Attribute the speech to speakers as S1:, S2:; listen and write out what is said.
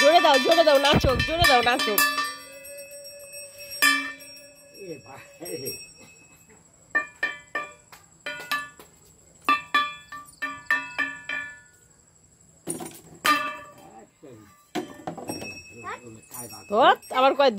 S1: জোরে দাও জোরে দাও নাচো জোরে দাও নাচো
S2: আবার কয়